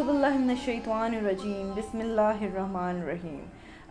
आउज़बिल्लिनशैतवानरजीम बसमीम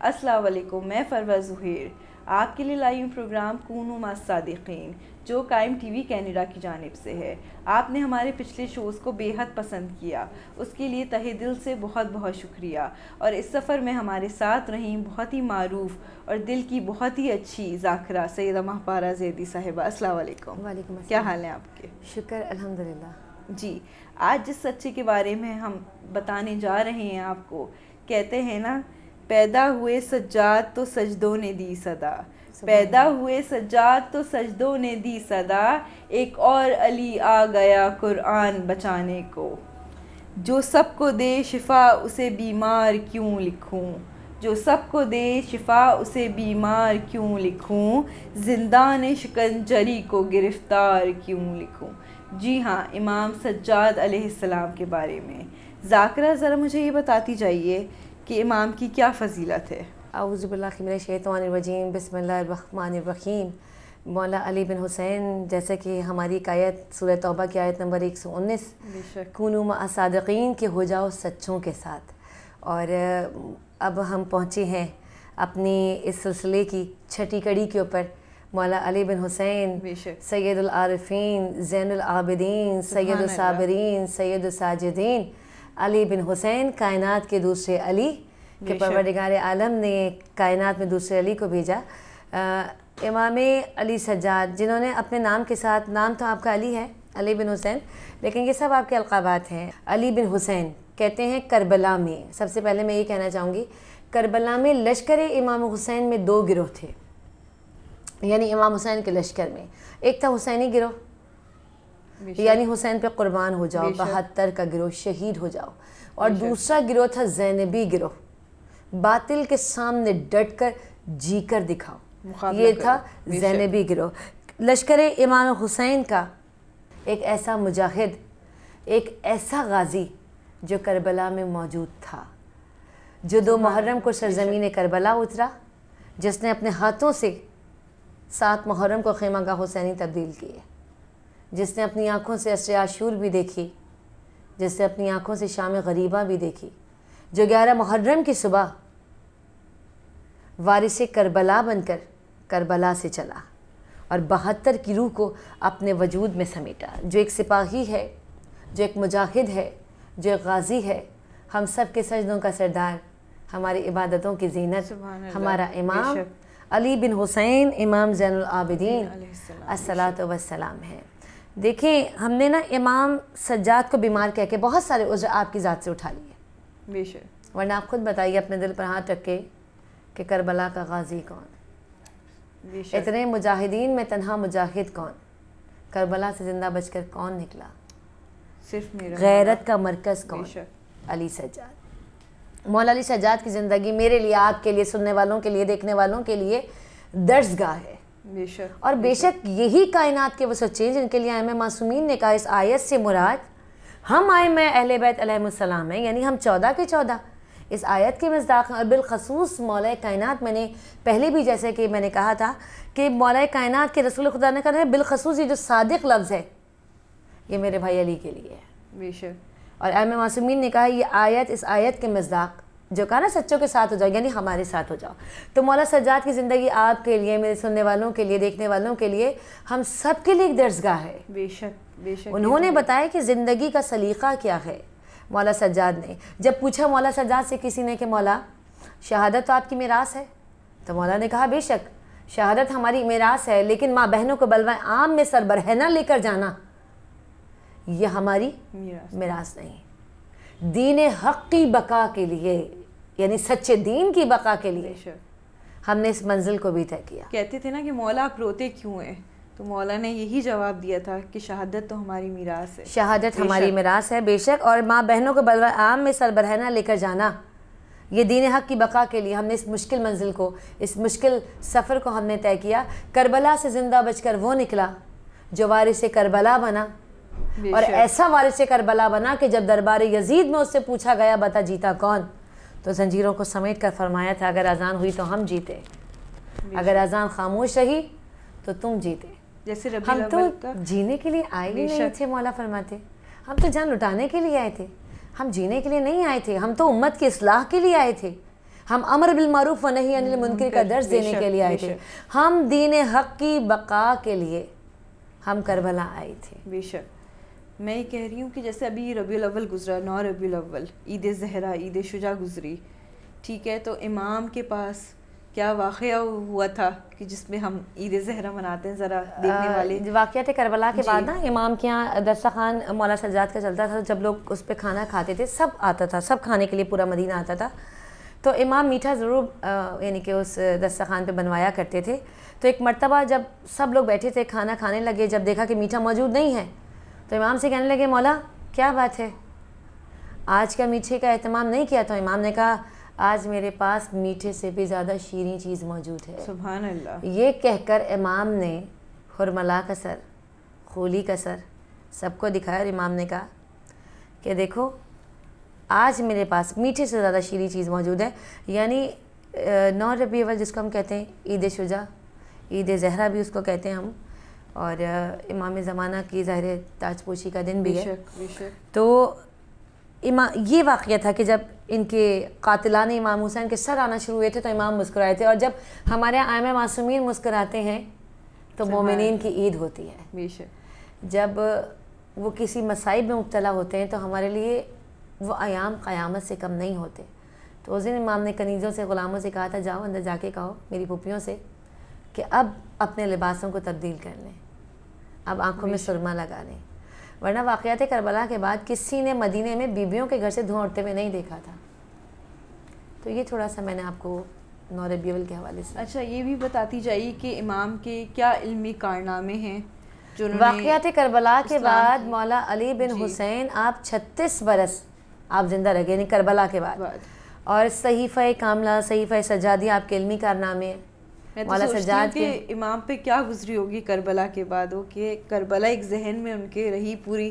अस्सलाम मैं फरवा ज़ुहैर आपके लिए लाइव प्रोग्राम कून मासादिकीन जो कायम टीवी कैनेडा की जानब से है आपने हमारे पिछले शोज़ को बेहद पसंद किया उसके लिए तहे दिल से बहुत बहुत शुक्रिया और इस सफ़र में हमारे साथ रहीं बहुत ही मरूफ और दिल की बहुत ही अच्छी जाकरा सैदा महपारा जैदी साहिबा असल वालेकुम क्या हाल है आपके शुक्र अलहमदिल्ला जी आज जिस सच्चे के बारे में हम बताने जा रहे हैं आपको कहते हैं ना पैदा हुए सज्जात तो सजदों ने दी सदा पैदा हुए सज्जात तो सजदों ने दी सदा एक और अली आ गया कुरान बचाने को जो सबको दे शिफा उसे बीमार क्यों लिखूं जो सबको दे शिफा उसे बीमार क्यों लिखूं जिंदा ने शिकंजरी को गिरफ़्तार क्यों लिखूं जी हाँ इमाम सज्जाद सलाम के बारे में जाकरा ज़रा मुझे ये बताती जाइए कि इमाम की क्या फजीलत है शैतवानवज़ीम बसमीम मौला अली बिन हुसैन जैसे कि हमारी कायत सूर तौबा की आयत नंबर 119 खूनु असादकिन के हो जाओ सच्चों के साथ और अब हम पहुँचे हैं अपनी इस सिलसिले की छठी कड़ी के ऊपर मौला अली बिन हुसैन सैदुलआरफ़ीन ज़ैनआबदीन सैदुलसाबरीन सैदुलसाजिदीन अली बिन हुसैन कायनात के दूसरे अली के परवरदार आलम ने कायनात में दूसरे अली को भेजा इमाम अली सज्जाद जिन्होंने अपने नाम के साथ नाम तो आपका अली है अली बिन हुसैन लेकिन ये सब आपके अलकाबात हैं अली बिन हुसैन कहते हैं करबला में सबसे पहले मैं ये कहना चाहूँगी करबला में लश्कर इमाम हुसैन में दो गिरोह थे यानी इमाम हुसैन के लश्कर में एक था हुसैनी गिरोह यानी हुसैन पे कुर्बान हो जाओ बहत्तर का गिरोह शहीद हो जाओ और दूसरा गिरोह था जैनबी गिरोह बातिल के सामने डट कर जी कर दिखाओ ये था जैनबी गिरोह लश्कर इमाम हुसैन का एक ऐसा मुजाहिद एक ऐसा गाजी जो करबला में मौजूद था जो दो हाँ, मुहर्रम को सरजमीन करबला उतरा जिसने अपने हाथों से सात मुहर्रम को खेमा का हुसैनी तब्दील किए जिसने अपनी आँखों से असर आशूर भी देखी जिसने अपनी आँखों से शाम गरीबा भी देखी जो ग्यारह मुहर्रम की सुबह वारिस करबला बनकर करबला से चला और बहत्तर की रूह को अपने वजूद में समेटा जो एक सिपाही है जो एक मुजाहिद है जो एक गाजी है हम सब के सजदों का सरदार हमारी इबादतों की जीनत हमारा इमाम अली बिन हुसैन इमाम जैनआबिदीन असलात वसलाम है देखिए हमने ना इमाम सज्जाद को बीमार कह के बहुत सारे उज्र आपकी ज़ात से उठा लिए बेशक वरना आप खुद बताइए अपने दिल पर हाथ रख के कि करबला का गाजी कौन इतने मुजाहिदीन में तनहा मुजाहिद कौन करबला से ज़िंदा बचकर कौन निकला सिर्फ गैरत का मरकज़ कौन अली सज्जाद मौलानी शहजाद की ज़िंदगी मेरे लिए आपके लिए सुनने वालों के लिए देखने वालों के लिए गाह है बेशक और बेशक यही कायनात के वो सच्चे जिनके लिए आयम मासूमीन ने कहा इस आयत से मुराद हम मैं अहल बैतम हैं यानी हम चौदह के चौदह इस आयत के मजदाक और बिलखसूस मौल कायनात मैंने पहले भी जैसे कि मैंने कहा था कि मौल कायनात के रसूल खुदा ने कहा है बिलखसूस ये जो सादक लफ्ज़ है ये मेरे भाई अली के लिए है बेशक और एम मासूमी ने कहा ये आयत इस आयत के मज़ाक जो कहा ना सच्चों के साथ हो जाओ यानी हमारे साथ हो जाओ तो मौला सज्जाद की ज़िंदगी आपके लिए मेरे सुनने वालों के लिए देखने वालों के लिए हम सब के लिए एक दर्जगा है बेशक बेशक उन्होंने बताया कि ज़िंदगी का सलीका क्या है मौला सज्जाद ने जब पूछा मौला सज्जाद से किसी ने कि मौला शहादत तो आपकी मीरास है तो मौला ने कहा बेशक शहादत हमारी मीरास है लेकिन माँ बहनों को बलवा आम में सरबरहना लेकर जाना ये हमारी मिरास नहीं दीन हक की बका के लिए यानी सच्चे दीन की बका के लिए हमने इस मंजिल को भी तय किया कहते थे ना कि मौला आप रोते क्यों हैं तो मौला ने यही जवाब दिया था कि शहादत तो हमारी मीरास है शहादत हमारी मीरास है बेशक और माँ बहनों को बलवा आम में सरबरहना लेकर जाना ये दीन हक की बका के लिए हमने इस मुश्किल मंजिल को इस मुश्किल सफ़र को हमने तय किया करबला से ज़िंदा बचकर वो निकला जो वारिस करबला बना और ऐसा वारिस करबला बना कि जब दरबार यजीद में उससे पूछा गया बता जीता कौन तो जंजीरों को समेट कर फरमाया था अगर अजान हुई तो हम जीते अगर अजान खामोश रही तो तुम जीते जैसे हम तो जीने के लिए आए ही नहीं थे मौला फरमाते हम तो जान लुटाने के लिए आए थे हम जीने के लिए नहीं आए थे हम तो उम्मत की असलाह के लिए आए थे हम अमर बिलमरूफ व नहीं अनिल मुनकर का दर्ज देने के लिए आए थे हम दीन हक की बका के लिए हम करबला आए थे बेशक मैं ये कह रही हूँ कि जैसे अभी रबी अव्वल गुजरा नौ रबी अव्वल ईद जहरा ईद शुजा गुजरी ठीक है तो इमाम के पास क्या वाक़ हुआ था कि जिसमें हम ईद जहरा मनाते हैं ज़रा देखने वाले वाक़ करबला के बाद ना इमाम के यहाँ दरसा खान मौला सजाद का चलता था जब लोग उस पर खाना खाते थे सब आता था सब खाने के लिए पूरा मदीना आता था तो इमाम मीठा ज़रूर यानी कि उस दस्ता खान पर बनवाया करते थे तो एक मरतबा जब सब लोग बैठे थे खाना खाने लगे जब देखा कि मीठा मौजूद नहीं है तो इमाम से कहने लगे मौला क्या बात है आज का मीठे का अहतमाम नहीं किया था तो इमाम ने कहा आज मेरे पास मीठे से भी ज़्यादा शीरी चीज़ मौजूद है सुबहान अल्लाह ये कहकर इमाम ने हरमला का सर खोली का सर सबको दिखाया और इमाम ने कहा कि देखो आज मेरे पास मीठे से ज़्यादा शीरी चीज़ मौजूद है यानी नौ रबी अवल जिसको हम कहते हैं ईद शुजा ईद जहरा भी उसको कहते हैं हम और इमाम ज़माना की ज़ाहिर ताजपोशी का दिन भी है तो इमा ये वाक़ था कि जब इनके कातिलान इमाम हुसैन के सर आना शुरू हुए थे तो इमाम मुस्कुराए थे और जब हमारे आयम मासूमिन मुस्कुराते हैं तो मोमिन की ईद होती है जब वो किसी मसाइब में मुबतला होते हैं तो हमारे लिए वो आयाम क़यामत से कम नहीं होते तो उस दिन इमाम ने कनीज़ों से ग़ुलामों से कहा था जाओ अंदर जाके कहो मेरी पुपियों से कि अब अपने लिबासों को तब्दील कर लें अब आंखों में सुरमा लगा लें वरना वाक़ात करबला के बाद किसी ने मदीने में बीबियों के घर से धुआं उठते हुए नहीं देखा था तो ये थोड़ा सा मैंने आपको नौरबियल के हवाले से अच्छा ये भी बताती जाइए कि इमाम के क्या इलमी कारनामे हैं वाक़ात करबला के बाद मौला अली बिन हुसैन आप छत्तीस बरस आप जिंदा रह गए करबला के बाद और सहीफ़ कामला सहीफ़ सजादी आपके इलमी कारनामे हैं तो मौला तो सजाद के इमाम पे क्या गुजरी होगी करबला के बाद वो कि करबला एक जहन में उनके रही पूरी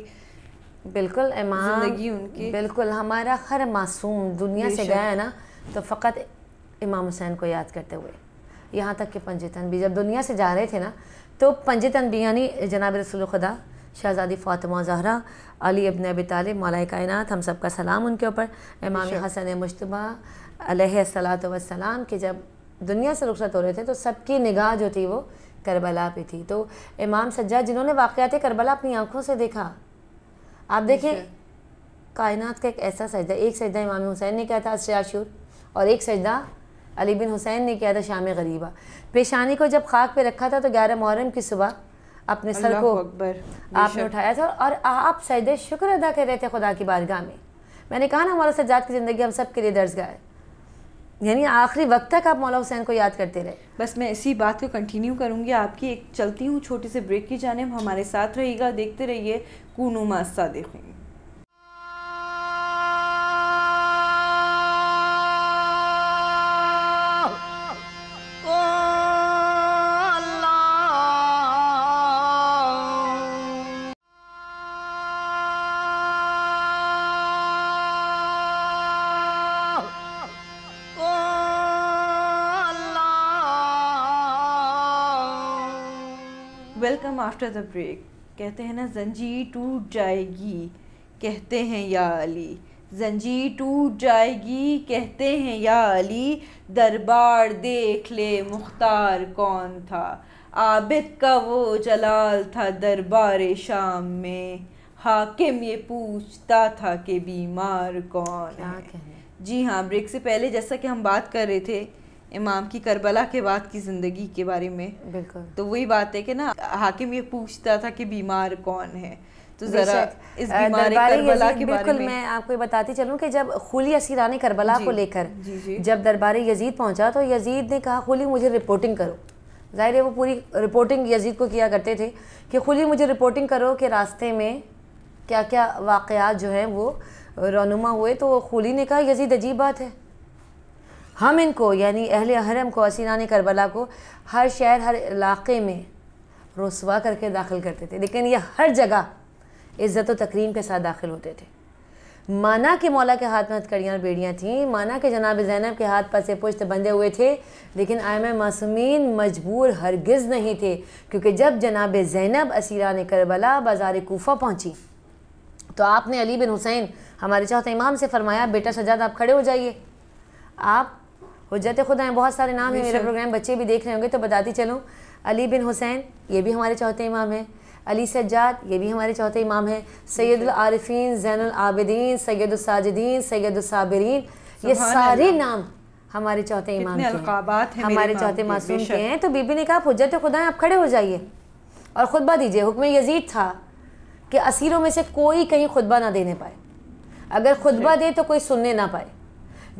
बिल्कुल इमाम ज़िंदगी उनकी बिल्कुल हमारा हर मासूम दुनिया से गया है ना तो फ़कत इमाम हुसैन को याद करते हुए यहाँ तक कि पंजतन भी जब दुनिया से जा रहे थे ना तो पंजतन भी यानी जनाब रसूल खुदा शहज़ादी फ़ातिमा जहरा अली अबन अब ताल मौलाए कायनत हम सब का सलाम उनके ऊपर इमाम हसन मुशतबा सलात वसलाम के जब दुनिया से रुखसत हो रहे थे तो सबकी निगाह जो थी वो करबला पे थी तो इमाम सज्जा जिन्होंने वाक़ात करबला अपनी आंखों से देखा आप देखिए अच्छा। कायनात का एक ऐसा सजदा एक सजदा इमाम हुसैन ने किया था अशाशूर और एक सजदा अली बिन हुसैन ने किया था शाम गरीबा पेशानी को जब खाक पे रखा था तो ग्यारह मुहर्रम की सुबह अपने सर को आपने उठाया था और आप सजद शुक्र अदा कर रहे थे खुदा की बारगाह में मैंने कहा ना हमारा सज्जाद की ज़िंदगी हम सब के लिए दर्ज गए यानी आखिरी वक्त तक आप मौला हुसैन को याद करते रहे बस मैं इसी बात को कंटिन्यू करूँगी आपकी एक चलती हूँ छोटे से ब्रेक की जाने हमारे साथ रहेगा देखते रहिए कूनुमा सादिक आफ्टर द ब्रेक कहते हैं ना जंजीर टूट जाएगी कहते हैं या अली जंजीर टूट जाएगी कहते हैं या अली दरबार देख ले मुख्तार कौन था आबिद का वो जलाल था दरबार शाम में हाकिम ये पूछता था कि बीमार कौन है जी हाँ ब्रेक से पहले जैसा कि हम बात कर रहे थे इमाम की करबला के बाद की ज़िंदगी के बारे में बिल्कुल तो वही बात है कि ना हाकिम ये पूछता था कि बीमार कौन है तो ज़रा इस बीमारी करबला के बिल्कुल बारे में मैं आपको बताती चलूँ कि जब खुली असीरान करबला को लेकर जब दरबार यजीद पहुंचा तो यजीद ने कहा खुली मुझे रिपोर्टिंग करो ज़ाहिर है वो पूरी रिपोर्टिंग यजीद को किया करते थे कि खुली मुझे रिपोर्टिंग करो कि रास्ते में क्या क्या वाक़ जो हैं वो रोनुमा हुए तो खुली ने कहा यजीद अजीब बात है हम इनको यानी अहले हरम को ने करबला को हर शहर हर इलाके में रसवा करके दाखिल करते थे लेकिन ये हर जगह इज़्ज़त व तकरीम के साथ दाखिल होते थे माना के मौला के हाथ में हथकड़ियाँ और बेड़ियाँ थीं माना के जनाब जैनब के हाथ पर से पुश्त बंधे हुए थे लेकिन आयम मासूमिन मजबूर हरगिज़ नहीं थे क्योंकि जब जनाब जैनब असीरा ने करबला बाजार कोफा पहुँची तो आपने अली बिन हुसैन हमारे चौथे इमाम से फरमाया बेटा सजाद आप खड़े हो जाइए आप हजरत खुदा हैं बहुत सारे नाम हैं मेरा प्रोग्राम बच्चे भी देख रहे होंगे तो बताती चलूँ अली बिन हुसैन ये भी हमारे चौथे इमाम हैं अली सज्जाद ये भी हमारे चौथे इमाम हैं सैदुलआरफिन जैनआबिदीन सैदुलसाजिदीन सैदुलसाबरीन ये सारे नाम हमारे चौथे इमाम हैं हमारे चौथे मासूम के हैं तो बीबी ने कहा हजरत खुदा आप खड़े हो जाइए और खुतबा दीजिए हुक्म यजीद था कि असीरों में से कोई कहीं खुतबा ना देने पाए अगर खुतबा दे तो कोई सुनने ना पाए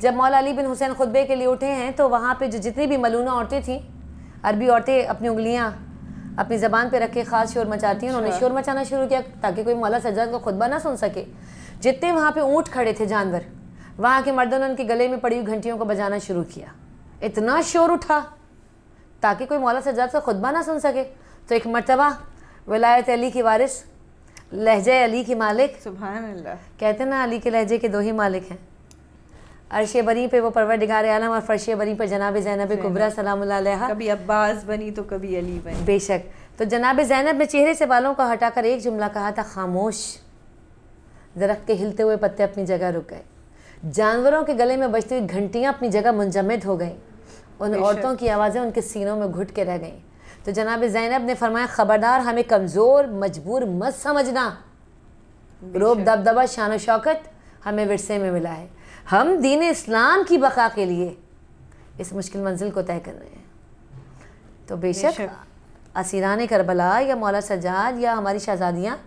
जब मौला अली बिन हुसैन खुतबे के लिए उठे हैं तो वहाँ पे जो जितनी भी मलूना औरतें थीं अरबी औरतें अपनी उंगलियाँ अपनी ज़बान पे रखे ख़ास शोर मचाती हैं उन्होंने अच्छा। शोर मचाना शुरू किया ताकि कोई मौला सज्जाद का खुतबा ना सुन सके जितने वहाँ पे ऊँट खड़े थे जानवर वहाँ के मर्दों ने उनके गले में पड़ी हुई घंटियों को बजाना शुरू किया इतना शोर उठा ताकि कोई मौला सज्जाद का खुतबा ना सुन सके तो एक मरतबा वलायत अली की वारिस लहजे अली की मालिक सुबह कहते ना अली के लहजे के दो ही मालिक हैं अरश बनी पे वो परवर रहे आलम और फ़र्श बनी पर जनाब जैनब कुबरा सलाम कभी अब्बास बनी तो कभी अली बनी बेशक तो जनाब जैनब ने चेहरे से बालों को हटाकर एक जुमला कहा था खामोश दरख्त के हिलते हुए पत्ते अपनी जगह रुक गए जानवरों के गले में बजती हुई घंटियाँ अपनी जगह मुंजमद हो गई उन औरतों की आवाज़ें उनके सीनों में घुट के रह गईं तो जनाब जैनब ने फरमाया ख़बरदार हमें कमज़ोर मजबूर मत समझना रोब दबदबा शान शौकत हमें विरसे में मिला है हम दीन इस्लाम की बका के लिए इस मुश्किल मंजिल को तय कर रहे हैं तो बेशक असीरान करबला या मौला सजाद या हमारी शहजादियाँ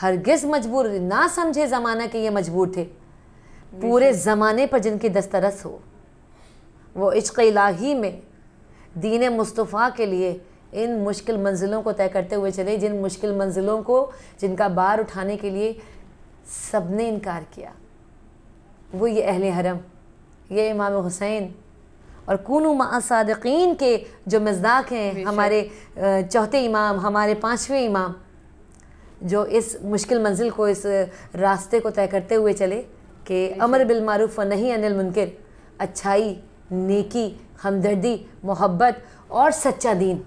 हरगिज़ मजबूर ना समझे ज़माना के ये मजबूर थे पूरे ज़माने पर जिनकी दस्तरस हो वो इश्क इलाही में दीन मुस्तफ़ा के लिए इन मुश्किल मंजिलों को तय करते हुए चले जिन मुश्किल मंजिलों को जिनका बार उठाने के लिए सब ने इनकार किया वो ये अहल हरम ये इमाम हुसैन और कूनू मसादकिन के जो मजदाक हैं हमारे चौथे इमाम हमारे पाँचवें इमाम जो इस मुश्किल मंजिल को इस रास्ते को तय करते हुए चले कि अमर बिलमारूफ व नहीं अनिल मुनकर अच्छाई नेकी हमदर्दी मोहब्बत और सच्चा दीन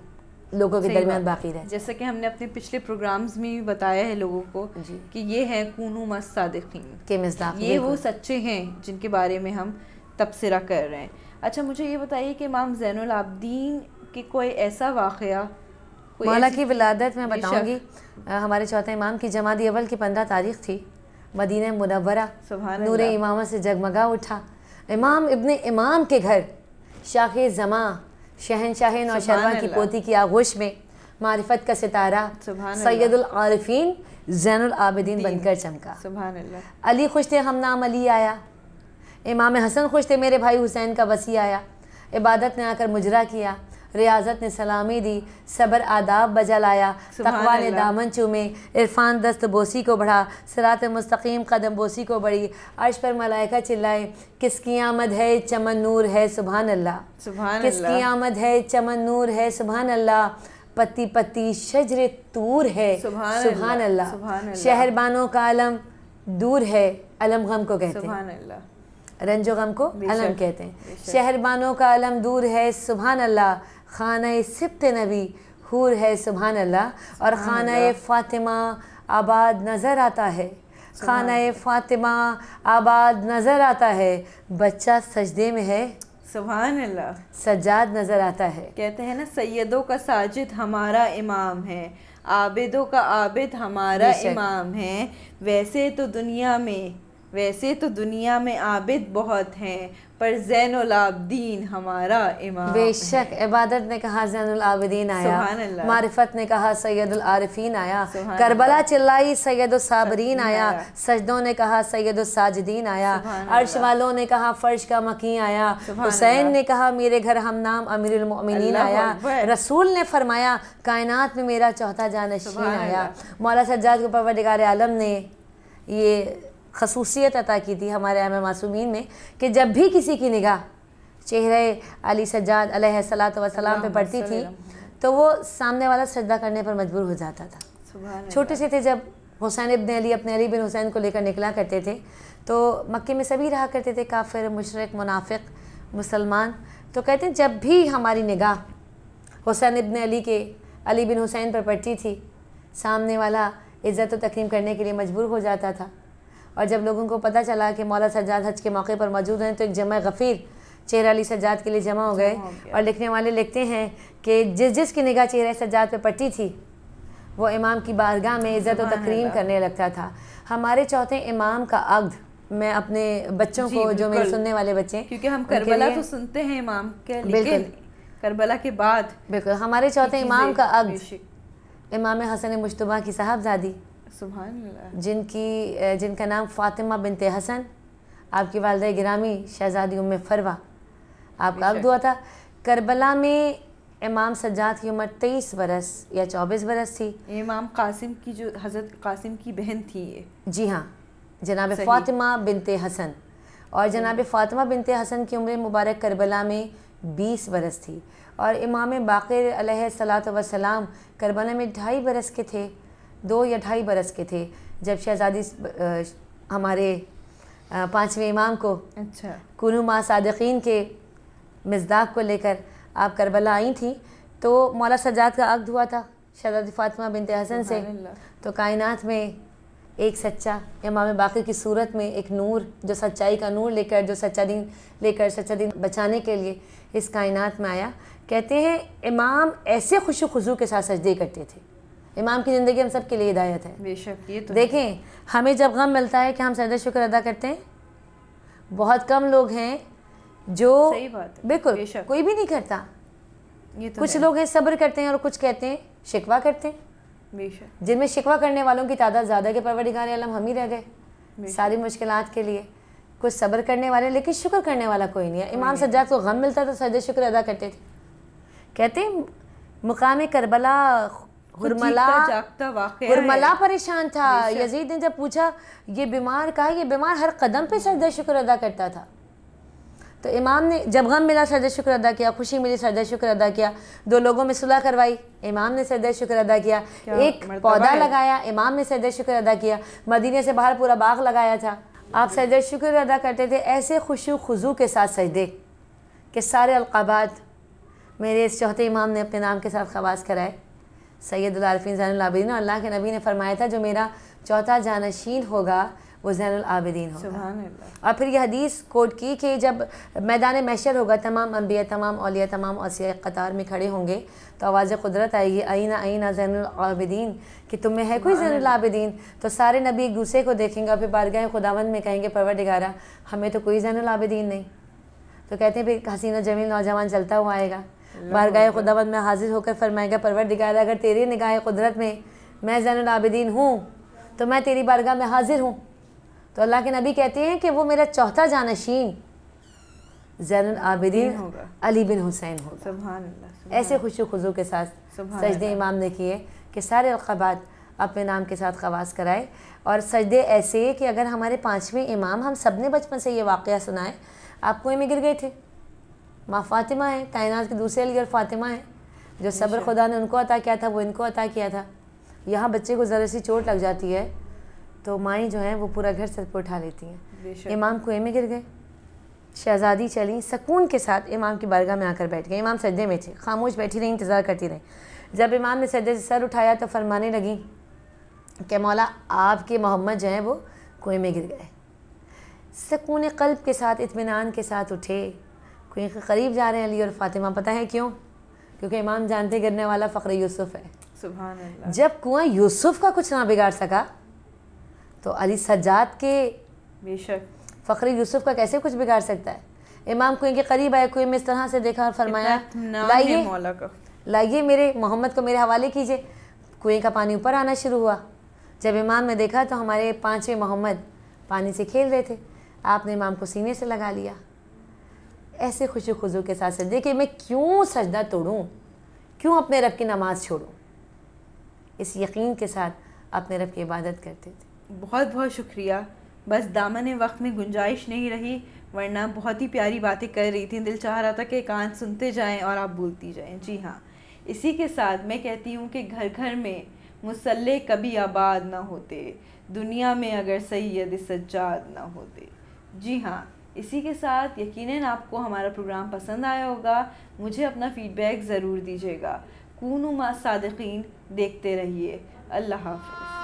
लोगों के दरमियान बाकी रहे जैसे कि हमने अपने पिछले प्रोग्राम्स में भी बताया है लोगों को कि ये है कूनू मस सादिकीन के मजदाक ये वो सच्चे हैं जिनके बारे में हम तबसरा कर रहे हैं अच्छा मुझे ये बताइए कि इमाम जैनलाब्दीन के कोई ऐसा वाक़ मौला की विलादत में बताऊँगी हमारे चौथे इमाम की जमादी अवल की पंद्रह तारीख थी मदीना मुनवरा नूर इमाम से जगमगा उठा इमाम इबन इमाम के घर शाख जमा शहनशाह नौशरवा की पोती की आगोश में मारिफत का सितारा सैदुल आरफीन जैनुल आबिदीन बनकर चमका अली खुश थे हम नाम अली आया इमाम हसन खुश थे मेरे भाई हुसैन का वसी आया इबादत ने आकर मुजरा किया रियाजत ने सलामी दी सबर आदाब बजा लाया तकवा ने दामन चूमे इरफान दस्त बोसी को बढ़ा सरात मुस्तकीम कदम बोसी को बढ़ी अर्श पर मलाइका चिल्लाए किसकी आमद है चमन नूर है सुबहान अल्लाह किसकी आमद है चमन नूर है सुबहान अल्लाह पति पति शजर तूर है सुबहान अल्लाह शहर बानो का आलम दूर है अलम गम को कहते हैं रंजो गम को अलम कहते हैं शहर बानो का अलम दूर है सुबहान अल्लाह खाना सिबत नबी हूर है सुबहान अल्लाह और खाना फ़ातिमा आबाद नज़र आता है खाना फ़ातिमा आबाद नज़र आता है बच्चा सजदे में है सुबहान अल्लाह सजाद नज़र आता है कहते हैं ना सैदों का साजिद हमारा इमाम है आबिदों का आबिद हमारा इमाम है वैसे तो दुनिया में वैसे तो दुनिया में आबिद बहुत हैं पर जैनदीन हमारा इमाम बेशक इबादत ने कहा जैनदीन आया मारिफत ने कहा सैदुल आरिफीन आया करबला चिल्लाई सैदुलसाबरीन आया सजदों ने कहा सैदुलसाजदीन आया अर्श वालों ने कहा फर्श का मकी आया हुसैन ने कहा मेरे घर हम नाम अमीरमिन आया रसूल ने फरमाया कायनात में मेरा चौथा जानशीन आया मौला सज्जाद को परवरदिगार आलम ने ये खसूसियत अता की थी हमारे अम मासूमी ने कि जब भी किसी की निगाह चेहरे अली सज्जाद सलात वसलाम पे पड़ती थी तो वो सामने वाला सजदा करने पर मजबूर हो जाता था छोटे से थे जब हुसैन इबन अली अपने अली बिन हुसैन को लेकर निकला करते थे तो मक्के में सभी रहा करते थे काफिर मुशरक मुनाफिक मुसलमान तो कहते हैं जब भी हमारी निगाह हुसैन इबन अली के अली बिन हुसैन पर पड़ती थी सामने वाला इज़्ज़त तकरीम करने के लिए मजबूर हो जाता था और जब लोगों को पता चला कि मौला सज्जाद हज के मौके पर मौजूद हैं तो एक जमा गफ़ीर चेहरा अली सज्जाद के लिए जमा हो गए और लिखने वाले लिखते हैं कि जिस जिस की निगाह चेहरा सज्जाद पर पट्टी थी वो इमाम की बारगाह में इज़्ज़त और तकरीम करने लगता था हमारे चौथे इमाम का अग्द मैं अपने बच्चों को जो मेरे सुनने वाले बच्चे क्योंकि हम करबला तो सुनते हैं इमाम के बिल्कुल करबला के बाद बिल्कुल हमारे चौथे इमाम का अग्द इमाम हसन मुशतबा की साहबजादी जिनकी जिनका नाम फ़ातिमा बिनते हसन आपकी वालद गिरामी शहज़ादी उम फरवा आपका अब दुआ था करबला में इमाम सज्जाद की उम्र तेईस बरस या चौबीस बरस थी इमाम कासिम की जो हज़रत कासिम की बहन थी ये जी हाँ जनाब फ़ातिमा बिनते हसन और जनाब फ़ातिमा बिनते हसन की उम्र मुबारक करबला में बीस बरस थी और इमाम बाकर सलात वसलाम करबला में ढाई बरस के थे दो या ढाई बरस के थे जब शहजादी हमारे पाँचवें इमाम को अच्छा कुनू माँ सादकिन के मजदाक को लेकर आप करबला आई थी तो मौला सजाद का अक्द हुआ था शहजादी फातिमा बिनत हसन से तो कायनात में एक सच्चा इमाम बाकी की सूरत में एक नूर जो सच्चाई का नूर लेकर जो सच्चा दिन लेकर सच्चा दिन बचाने के लिए इस कायनात में आया कहते हैं इमाम ऐसे खुशो खुशू के साथ सजदे करते थे इमाम की ज़िंदगी हम सब के लिए हिदायत है बेशक ये तो देखें हमें जब गम मिलता है कि हम सदा शुक्र अदा करते हैं बहुत कम लोग हैं जो सही बात है बिल्कुल कोई भी नहीं करता ये तो कुछ है। लोग हैं सब्र करते हैं और कुछ कहते हैं शिकवा करते हैं बेशक जिनमें शिकवा करने वालों की तादाद ज़्यादा के परवरिगार आलम हम ही रह गए सारी मुश्किल के लिए कुछ सब्र करने वाले लेकिन शुक्र करने वाला कोई नहीं है इमाम सज्जाद को गम मिलता तो सदा शुक्र अदा करते थे कहते हैं मुकाम करबला उर्मला परेशान था यजीद ने जब पूछा ये बीमार कहा ये बीमार हर कदम पे सरद शुक्र अदा करता था तो इमाम ने जब गम मिला सरद शुक्र अदा किया खुशी मिली सरद शुक्र अदा किया दो लोगों में सुलह करवाई इमाम ने सरद शुक्र अदा किया एक पौधा लगाया इमाम ने सरद शुक्र अदा किया मदीने से बाहर पूरा बाग लगाया था आप सरद शुक्र अदा करते थे ऐसे खुशू खुजू के साथ सजदे के सारे अलकाबात मेरे इस चौथे इमाम ने अपने नाम के साथ खवास कराए सैदुलारफिन और अल्लाह के नबी ने फरमाया था जो मेरा चौथा जानशीन होगा वो ज़ैनआबिदीन होगा और फिर यह हदीस कोट की कि जब मैदान मैशर होगा तमाम अम्बिया तमाम अलिया तमाम असिया कतार में खड़े होंगे तो आवाज़ कुदरत आएगी आईना आईना ज़ैनआबिदीन कि तुम में है कोई ज़ैनआबिदीन तो सारे नबी एक दूसरे को देखेंगे और फिर बारगाह खुदावंद में कहेंगे डिगारा हमें तो कोई ज़ैनआबिदीन नहीं तो कहते हैं फिर हसीना जमील नौजवान चलता हुआ आएगा बारगाह खुदावंद में हाजिर होकर फरमाएगा परवर दिखाया अगर तेरी निगाह कुदरत में मैं आबिदीन हूँ तो मैं तेरी बारगाह में हाजिर हूँ तो अल्लाह के नबी कहते हैं कि वो मेरा चौथा जानशीन आबिदीन होगा अली बिन हुसैन होगा ऐसे खुशो खुशो के साथ सजदे इमाम ने किए कि सारे अलकाबात अपने नाम के साथ खवास कराए और सजदे ऐसे कि अगर हमारे पाँचवें इमाम हम सब ने बचपन से ये वाक़ सुनाए आप कुएँ में गिर गए थे माँ फ़ातिमा है कायनात की दूसरी अलगर फ़ातिमा है जो सब्र खुदा ने उनको अता किया था वो इनको अता किया था यहाँ बच्चे को ज़रा सी चोट लग जाती है तो माएँ जो हैं वो पूरा घर सर पर उठा लेती हैं इमाम कुएँ में गिर गए शहज़ादी चली सकून के साथ इमाम की बारगाह में आकर बैठ गए इमाम सदे में थे खामोश बैठी रही इंतज़ार करती रही जब इमाम ने सदे से सर उठाया तो फरमाने लगी कि मौला आपके मोहम्मद जो हैं वो कुएँ में गिर गए सकून कल्ब के साथ इतमान के साथ उठे कोई के करीब जा रहे हैं अली और फातिमा पता है क्यों क्योंकि इमाम जानते गिरने वाला फ़ख्र यूसुफ़ है जब कुआँ यूसुफ का कुछ ना बिगाड़ सका तो अली सजाद के बेशक फ़ख्र यूसुफ का कैसे कुछ बिगाड़ सकता है इमाम कुएं के करीब आए कुएं में इस तरह से देखा और फरमाया लाइए लाइए मेरे मोहम्मद को मेरे हवाले कीजिए कुएं का पानी ऊपर आना शुरू हुआ जब इमाम ने देखा तो हमारे पाँचवें मोहम्मद पानी से खेल रहे थे आपने इमाम को सीने से लगा लिया ऐसे खुशी खुजू के साथ सजदे कि मैं क्यों सजदा तोड़ूँ क्यों अपने रब की नमाज़ छोड़ूँ इस यकीन के साथ अपने रब की इबादत करते थे बहुत बहुत शुक्रिया बस दामन वक्त में गुंजाइश नहीं रही वरना बहुत ही प्यारी बातें कर रही थी दिल चाह रहा था कि कान सुनते जाएं और आप बोलती जाएं जी हाँ इसी के साथ मैं कहती हूँ कि घर घर में मुसल्ले कभी आबाद ना होते दुनिया में अगर सैयद सज्जाद ना होते जी हाँ इसी के साथ यकीनन आपको हमारा प्रोग्राम पसंद आया होगा मुझे अपना फ़ीडबैक ज़रूर दीजिएगा कूनुमा सादकिन देखते रहिए अल्लाह हाफिज़